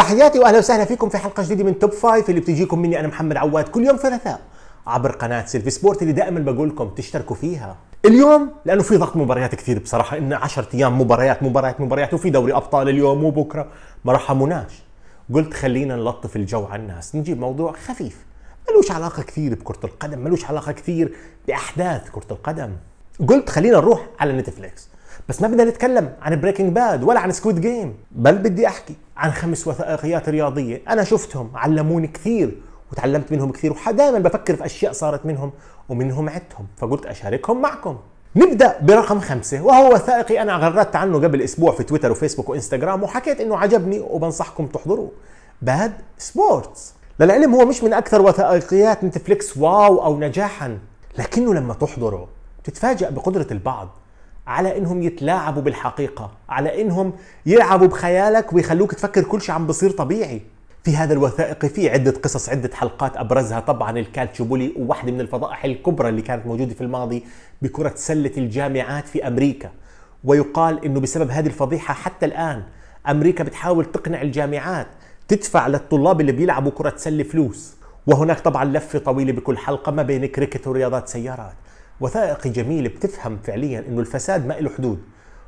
تحياتي واهلا وسهلا فيكم في حلقه جديده من توب فايف اللي بتجيكم مني انا محمد عواد كل يوم ثلاثاء عبر قناه سيلفي سبورت اللي دائما بقول لكم تشتركوا فيها اليوم لانه في ضغط مباريات كثير بصراحه إن 10 ايام مباريات مباريات مباريات وفي دوري ابطال اليوم وبكره ما رحموناش قلت خلينا نلطف الجو على الناس نجيب موضوع خفيف ملوش علاقه كثير بكره القدم ملوش علاقه كثير باحداث كره القدم قلت خلينا نروح على نتفليكس بس ما بدنا نتكلم عن بريكنج باد ولا عن سكويد جيم بل بدي احكي عن خمس وثائقيات رياضيه انا شفتهم علموني كثير وتعلمت منهم كثير ودائما بفكر في اشياء صارت منهم ومنهم عدتهم فقلت اشاركهم معكم نبدا برقم خمسة وهو وثائقي انا غردت عنه قبل اسبوع في تويتر وفيسبوك وانستغرام وحكيت انه عجبني وبنصحكم تحضروه باد سبورتس للعلم هو مش من اكثر وثائقيات نتفليكس واو او نجاحا لكنه لما تحضره تتفاجأ بقدرة البعض على انهم يتلاعبوا بالحقيقه على انهم يلعبوا بخيالك ويخلوك تفكر كل شيء عم بصير طبيعي في هذا الوثائقي في عدة قصص عدة حلقات أبرزها طبعا الكالتشوبولي وواحدة من الفضائح الكبرى اللي كانت موجودة في الماضي بكرة سلة الجامعات في أمريكا ويقال أنه بسبب هذه الفضيحة حتى الآن أمريكا بتحاول تقنع الجامعات تدفع للطلاب اللي بيلعبوا كرة سلة فلوس وهناك طبعا لفة طويلة بكل حلقة ما بين كريكت ورياضات سيارات وثائقي جميل بتفهم فعليا انه الفساد ما له حدود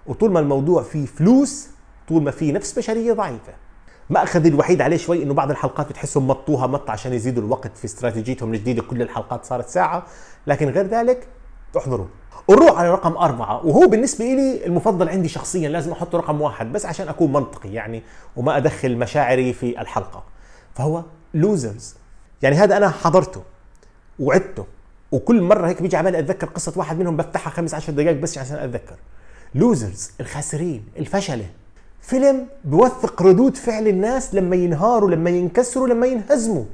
وطول ما الموضوع فيه فلوس طول ما فيه نفس بشريه ضعيفه أخذ الوحيد عليه شوي انه بعض الحلقات بتحسهم مطوها مط عشان يزيدوا الوقت في استراتيجيتهم الجديده كل الحلقات صارت ساعه لكن غير ذلك احضروا ونروح على رقم أربعة وهو بالنسبة لي المفضل عندي شخصيا لازم أحطه رقم واحد بس عشان أكون منطقي يعني وما أدخل مشاعري في الحلقة فهو لوزرز يعني هذا أنا حضرته وعدته وكل مره هيك بيجي على اتذكر قصه واحد منهم بفتحها خمس عشر دقائق بس عشان اتذكر لوزرز الخاسرين الفشله فيلم بوثق ردود فعل الناس لما ينهاروا لما ينكسروا لما ينهزموا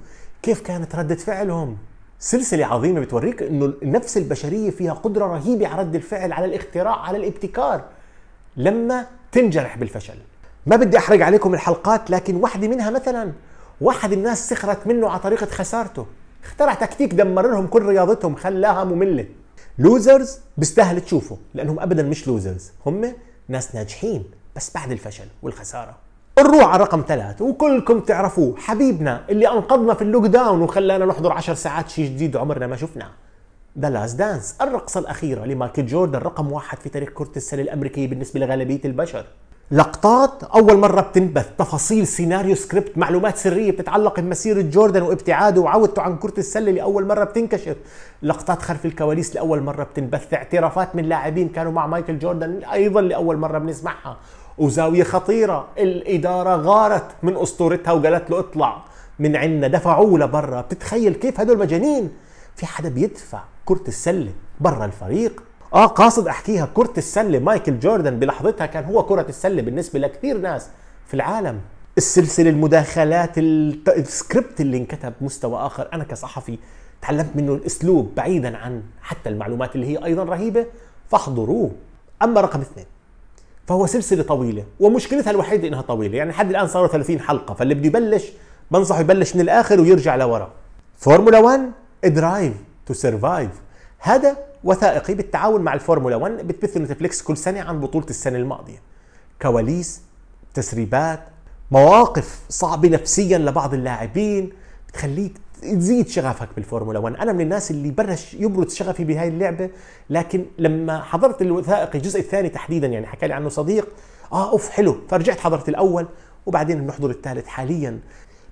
كيف كانت ردة فعلهم سلسلة عظيمة بتوريك انه النفس البشرية فيها قدرة رهيبة على رد الفعل على الاختراع على الابتكار لما تنجرح بالفشل ما بدي احرق عليكم الحلقات لكن واحدة منها مثلا واحد الناس سخرت منه على طريقة خسارته اخترع تكتيك دمر لهم كل رياضتهم خلاها ممله لوزرز بيستاهل تشوفه لانهم ابدا مش لوزرز هم ناس ناجحين بس بعد الفشل والخساره نروح على رقم ثلاثة وكلكم تعرفوه حبيبنا اللي انقذنا في اللوك داون وخلانا نحضر عشر ساعات شيء جديد عمرنا ما شفناه ذا لاست دانس الرقصة الأخيرة لمايكل جوردن رقم واحد في تاريخ كرة السلة الأمريكية بالنسبة لغالبية البشر لقطات اول مره بتنبث تفاصيل سيناريو سكريبت معلومات سريه بتتعلق بمسيره جوردن وابتعاده وعودته عن كره السله لاول مره بتنكشف لقطات خلف الكواليس لاول مره بتنبث اعترافات من لاعبين كانوا مع مايكل جوردن ايضا لاول مره بنسمعها وزاويه خطيره الاداره غارت من اسطورتها وقالت له اطلع من عندنا دفعوه لبرا بتتخيل كيف هدول مجانين في حدا بيدفع كره السله برا الفريق اه قاصد احكيها كره السله مايكل جوردن بلحظتها كان هو كره السله بالنسبه لكثير ناس في العالم السلسله المداخلات السكريبت اللي انكتب مستوى اخر انا كصحفي تعلمت منه الاسلوب بعيدا عن حتى المعلومات اللي هي ايضا رهيبه فاحضروه اما رقم اثنين فهو سلسله طويله ومشكلتها الوحيده انها طويله يعني لحد الان صاروا 30 حلقه فاللي بده يبلش بنصحه يبلش من الاخر ويرجع لورا فورمولا 1 درايف تو سرفايف هذا وثائقي بالتعاون مع الفورمولا 1 بتبث نتفليكس كل سنه عن بطوله السنه الماضيه كواليس تسريبات مواقف صعبه نفسيا لبعض اللاعبين بتخليك تزيد شغفك بالفورمولا 1 انا من الناس اللي بلش يبرد شغفي بهاي اللعبه لكن لما حضرت الوثائقي الجزء الثاني تحديدا يعني حكى لي عنه صديق اه اوف حلو فرجعت حضرت الاول وبعدين بنحضر الثالث حاليا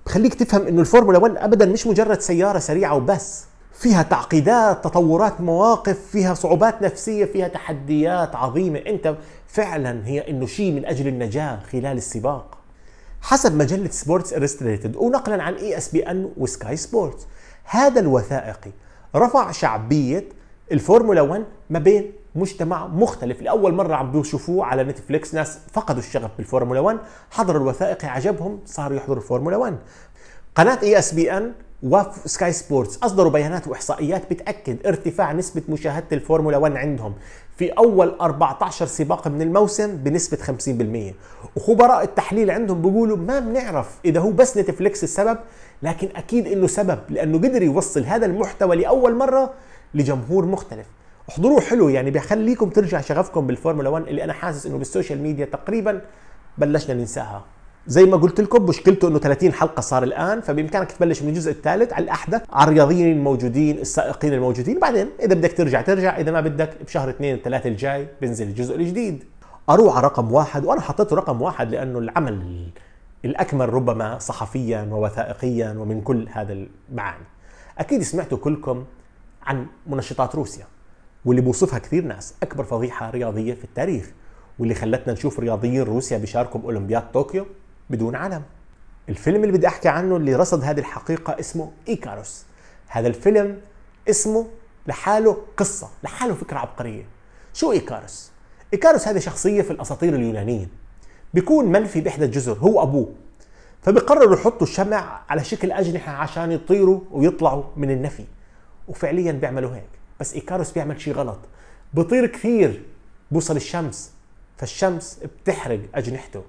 بخليك تفهم انه الفورمولا 1 ابدا مش مجرد سياره سريعه وبس فيها تعقيدات تطورات مواقف فيها صعوبات نفسية فيها تحديات عظيمة أنت فعلا هي أنه شيء من أجل النجاة خلال السباق حسب مجلة سبورتس إلستريتد ونقلا عن اي اس بي ان وسكاي سبورتس هذا الوثائقي رفع شعبية الفورمولا 1 ما بين مجتمع مختلف لأول مرة عم بيشوفوه على نتفليكس ناس فقدوا الشغف بالفورمولا 1 حضروا الوثائقي عجبهم صاروا يحضروا الفورمولا 1 قناة اي اس بي ان وسكاي سبورتس اصدروا بيانات واحصائيات بتاكد ارتفاع نسبه مشاهده الفورمولا 1 عندهم في اول 14 سباق من الموسم بنسبه 50% وخبراء التحليل عندهم بيقولوا ما بنعرف اذا هو بس نتفليكس السبب لكن اكيد انه سبب لانه قدر يوصل هذا المحتوى لاول مره لجمهور مختلف احضروه حلو يعني بيخليكم ترجع شغفكم بالفورمولا 1 اللي انا حاسس انه بالسوشيال ميديا تقريبا بلشنا ننساها زي ما قلت لكم مشكلته انه 30 حلقه صار الان فبامكانك تبلش من الجزء الثالث على الاحدث على الرياضيين الموجودين السائقين الموجودين بعدين اذا بدك ترجع ترجع اذا ما بدك بشهر اثنين الثلاثه الجاي بنزل الجزء الجديد اروح على رقم واحد وانا حطيته رقم واحد لانه العمل الاكمل ربما صحفيا ووثائقيا ومن كل هذا المعاني اكيد سمعتوا كلكم عن منشطات روسيا واللي بوصفها كثير ناس اكبر فضيحه رياضيه في التاريخ واللي خلتنا نشوف رياضيين روسيا بيشاركوا باولمبياد طوكيو بدون علم الفيلم اللي بدي احكي عنه اللي رصد هذه الحقيقه اسمه ايكاروس هذا الفيلم اسمه لحاله قصه لحاله فكره عبقريه شو ايكاروس ايكاروس هذه شخصيه في الاساطير اليونانيه بيكون منفي باحدى الجزر هو ابوه فبقرروا يحطوا الشمع على شكل اجنحه عشان يطيروا ويطلعوا من النفي وفعليا بيعملوا هيك بس ايكاروس بيعمل شيء غلط بطير كثير بوصل الشمس فالشمس بتحرق اجنحته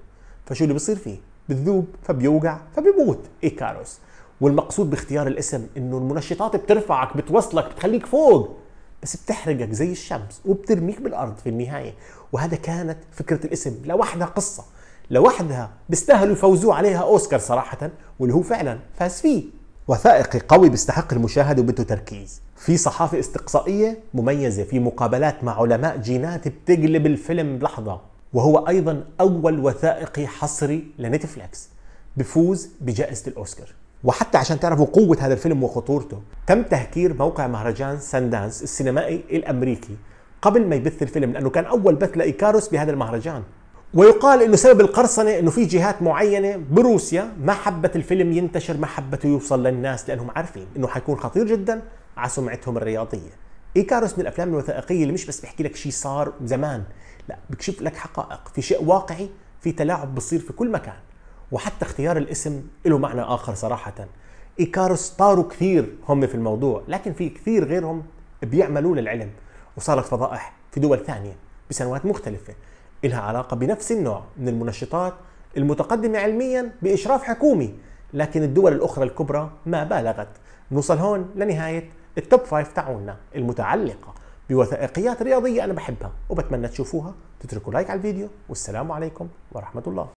فشو اللي بصير فيه؟ بتذوب فبيوقع فبيموت ايكاروس والمقصود باختيار الاسم انه المنشطات بترفعك بتوصلك بتخليك فوق بس بتحرقك زي الشمس وبترميك بالارض في النهايه وهذا كانت فكره الاسم لوحدها قصه لوحدها بيستاهلوا يفوزوا عليها اوسكار صراحه واللي هو فعلا فاز فيه وثائقي قوي بيستحق المشاهده وبده تركيز في صحافه استقصائيه مميزه في مقابلات مع علماء جينات بتقلب الفيلم بلحظه وهو أيضا أول وثائقي حصري لنتفليكس بفوز بجائزة الأوسكار وحتى عشان تعرفوا قوة هذا الفيلم وخطورته تم تهكير موقع مهرجان ساندانس السينمائي الأمريكي قبل ما يبث الفيلم لأنه كان أول بث لإيكاروس بهذا المهرجان ويقال انه سبب القرصنه انه في جهات معينه بروسيا ما حبت الفيلم ينتشر ما حبته يوصل للناس لانهم عارفين انه حيكون خطير جدا على سمعتهم الرياضيه ايكاروس من الافلام الوثائقيه اللي مش بس بيحكي لك شيء صار زمان لا بكشف لك حقائق في شيء واقعي في تلاعب بصير في كل مكان وحتى اختيار الاسم له معنى آخر صراحة إيكاروس طاروا كثير هم في الموضوع لكن في كثير غيرهم بيعملوا للعلم وصارت فضائح في دول ثانية بسنوات مختلفة إلها علاقة بنفس النوع من المنشطات المتقدمة علميا بإشراف حكومي لكن الدول الأخرى الكبرى ما بالغت نوصل هون لنهاية التوب فايف تعونا المتعلقة بوثائقيات رياضية أنا بحبها وبتمنى تشوفوها تتركوا لايك على الفيديو والسلام عليكم ورحمة الله